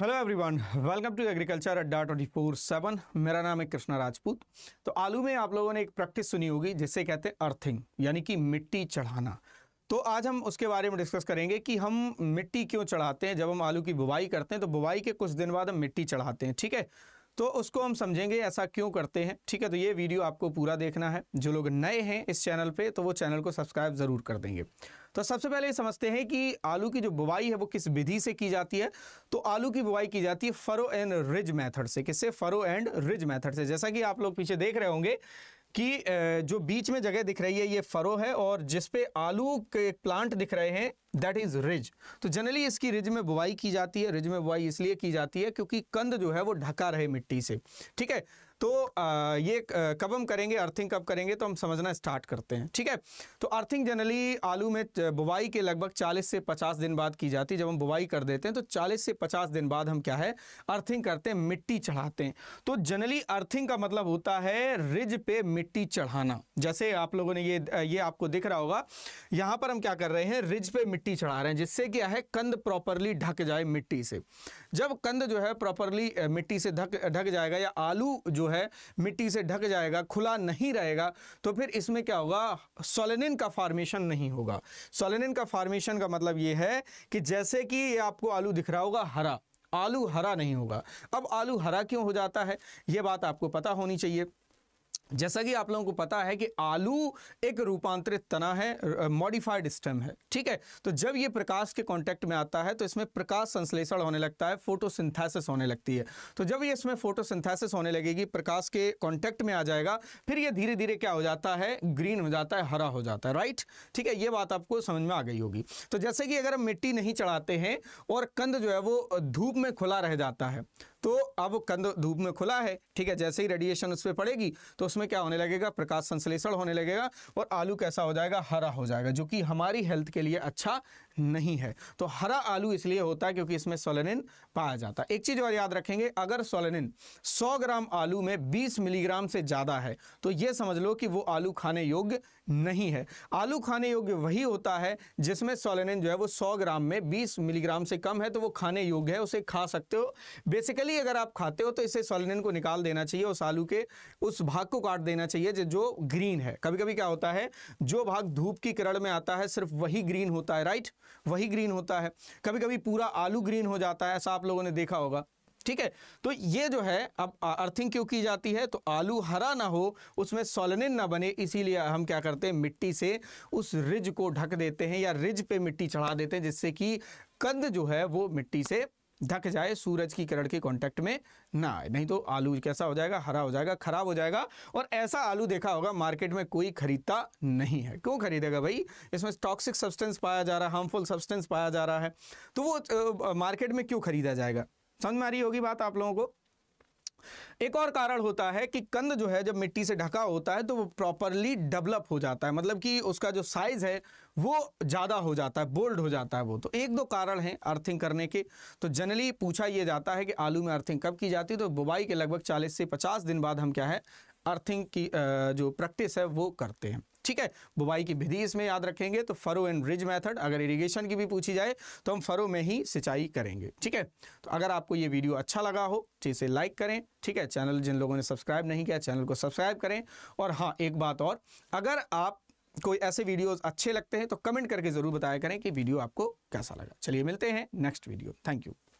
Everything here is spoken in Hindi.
hello everyone welcome to agriculture Adda twenty four seven मेरा नाम है कृष्णा राजपूत तो आलू में आप लोगों ने एक प्रैक्टिस सुनी होगी जिसे कहते हैं अर्थिंग यानी कि मिट्टी चढ़ाना तो आज हम उसके बारे में डिस्कस करेंगे कि हम मिट्टी क्यों चढ़ाते हैं जब हम आलू की बुवाई करते हैं तो बुवाई के कुछ दिन बाद हम मिट्टी चढ़ाते हैं ठीक है तो उसको हम समझेंगे ऐसा क्यों करते हैं ठीक है तो ये वीडियो आपको पूरा देखना है जो लोग नए हैं इस चैनल पे तो वो चैनल को सब्सक्राइब ज़रूर कर देंगे तो सबसे पहले समझते हैं कि आलू की जो बुवाई है वो किस विधि से की जाती है तो आलू की बुवाई की जाती है फरो एंड रिज मैथड से किससे फरो एंड रिज मैथड से जैसा कि आप लोग पीछे देख रहे होंगे कि जो बीच में जगह दिख रही है ये फरो है और जिस पे आलू के प्लांट दिख रहे हैं दैट इज़ रिज तो जनरली इसकी रिज में बुवाई की जाती है रिज में बुवाई इसलिए की जाती है क्योंकि कंद जो है वो ढका रहे मिट्टी से ठीक है तो ये कब हम करेंगे अर्थिंग कब करेंगे तो हम समझना स्टार्ट करते हैं ठीक है तो अर्थिंग जनरली आलू में बुवाई के लगभग 40 से 50 दिन बाद की जाती है जब हम बुवाई कर देते हैं तो 40 से 50 दिन बाद हम क्या है अर्थिंग करते हैं मिट्टी चढ़ाते हैं तो जनरली अर्थिंग का मतलब होता है रिज पे मिट्टी चढ़ाना जैसे आप लोगों ने ये ये आपको दिख रहा होगा यहाँ पर हम क्या कर रहे हैं रिज पे मिट्टी चढ़ा रहे हैं जिससे क्या है कंद प्रॉपरली ढक जाए मिट्टी से जब कंद जो है प्रॉपरली मिट्टी से ढक ढक जाएगा या आलू जो है है मिट्टी से ढक जाएगा खुला नहीं रहेगा तो फिर इसमें क्या होगा सोलेनिन का फार्मेशन नहीं होगा सोलेनिन का फार्मेशन का मतलब ये है कि जैसे कि ये आपको आलू दिख रहा होगा हरा आलू हरा नहीं होगा अब आलू हरा क्यों हो जाता है ये बात आपको पता होनी चाहिए जैसा कि आप लोगों को पता है कि आलू एक रूपांतरित तना है मॉडिफाइड स्टेम है ठीक है तो जब ये प्रकाश के कांटेक्ट में आता है तो इसमें प्रकाश संश्लेषण होने लगता है फोटोसिंथेसिस होने लगती है तो जब ये इसमें फोटोसिंथेसिस होने लगेगी प्रकाश के कांटेक्ट में आ जाएगा फिर ये धीरे धीरे क्या हो जाता है ग्रीन हो जाता है हरा हो जाता है राइट ठीक है ये बात आपको समझ में आ गई होगी तो जैसे कि अगर हम मिट्टी नहीं चढ़ाते हैं और कंध जो है वो धूप में खुला रह जाता है तो अब कंद धूप में खुला है ठीक है जैसे ही रेडिएशन उस पर पड़ेगी तो उसमें क्या होने लगेगा प्रकाश संश्लेषण होने लगेगा और आलू कैसा हो जाएगा हरा हो जाएगा जो कि हमारी हेल्थ के लिए अच्छा नहीं है तो हरा आलू इसलिए होता है क्योंकि इसमें सोलेनिन पाया जाता है एक चीज़ और याद रखेंगे अगर सोलेनिन 100 ग्राम आलू में 20 मिलीग्राम से ज़्यादा है तो यह समझ लो कि वो आलू खाने योग्य नहीं है आलू खाने योग्य वही होता है जिसमें सोलेनिन जो है वो सौ ग्राम में बीस मिलीग्राम से कम है तो वो खाने योग्य है उसे खा सकते हो बेसिकली अगर आप खाते हो तो इसे सोलेनिन को निकाल देना चाहिए उस आलू के उस भाग को काट देना चाहिए जो ग्रीन है कभी कभी क्या होता है जो भाग धूप की किरण में आता है सिर्फ वही ग्रीन होता है राइट वही ग्रीन होता है कभी कभी पूरा आलू ग्रीन हो जाता है ऐसा आप लोगों ने देखा होगा ठीक है तो ये जो है अब अर्थिंग क्यों की जाती है तो आलू हरा ना हो उसमें सोलनिन ना बने इसीलिए हम क्या करते हैं मिट्टी से उस रिज को ढक देते हैं या रिज पे मिट्टी चढ़ा देते हैं जिससे कि कंद जो है वो मिट्टी से ढक जाए सूरज की किरण के कांटेक्ट में ना आए नहीं तो आलू कैसा हो जाएगा हरा हो जाएगा खराब हो जाएगा और ऐसा आलू देखा होगा मार्केट में कोई खरीदता नहीं है क्यों खरीदेगा भाई इसमें टॉक्सिक सब्सटेंस पाया जा रहा है हार्मफुल सब्सटेंस पाया जा रहा है तो वो मार्केट में क्यों खरीदा जाएगा समझ में आ रही होगी बात आप लोगों को एक और कारण होता है कि कंद जो है जब मिट्टी से ढका होता है तो वो प्रॉपरली डेवलप हो जाता है मतलब कि उसका जो साइज है वो ज़्यादा हो जाता है बोल्ड हो जाता है वो तो एक दो कारण हैं अर्थिंग करने के तो जनरली पूछा यह जाता है कि आलू में अर्थिंग कब की जाती है तो बुबाई के लगभग चालीस से पचास दिन बाद हम क्या है अर्थिंग की जो प्रैक्टिस है वो करते हैं ठीक है बुवाई की विधि इसमें याद रखेंगे तो फरो एंड रिज मेथड अगर इरिगेशन की भी पूछी जाए तो हम फरो में ही सिंचाई करेंगे ठीक है तो अगर आपको ये वीडियो अच्छा लगा हो तो इसे लाइक करें ठीक है चैनल जिन लोगों ने सब्सक्राइब नहीं किया चैनल को सब्सक्राइब करें और हाँ एक बात और अगर आप कोई ऐसे वीडियो अच्छे लगते हैं तो कमेंट करके ज़रूर बताया करें कि वीडियो आपको कैसा लगा चलिए मिलते हैं नेक्स्ट वीडियो थैंक यू